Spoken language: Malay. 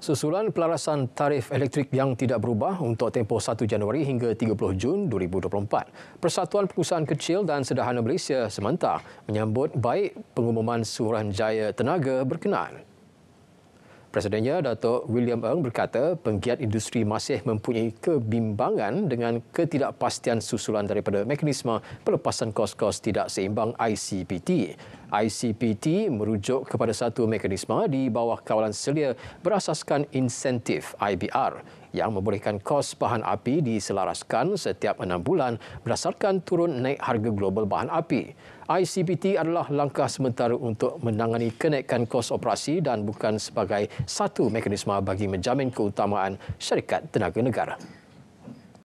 Susulan pelarasan tarif elektrik yang tidak berubah untuk tempoh 1 Januari hingga 30 Jun 2024. Persatuan Perusahaan Kecil dan Sederhana Malaysia Sementar menyambut baik pengumuman Suruhanjaya Tenaga berkenaan. Presidennya Datuk William Eng berkata penggiat industri masih mempunyai kebimbangan dengan ketidakpastian susulan daripada mekanisme pelepasan kos-kos tidak seimbang ICPT. ICPT merujuk kepada satu mekanisme di bawah kawalan selia berasaskan insentif IBR yang membolehkan kos bahan api diselaraskan setiap enam bulan berdasarkan turun naik harga global bahan api. ICPT adalah langkah sementara untuk menangani kenaikan kos operasi dan bukan sebagai satu mekanisme bagi menjamin keutamaan syarikat tenaga negara.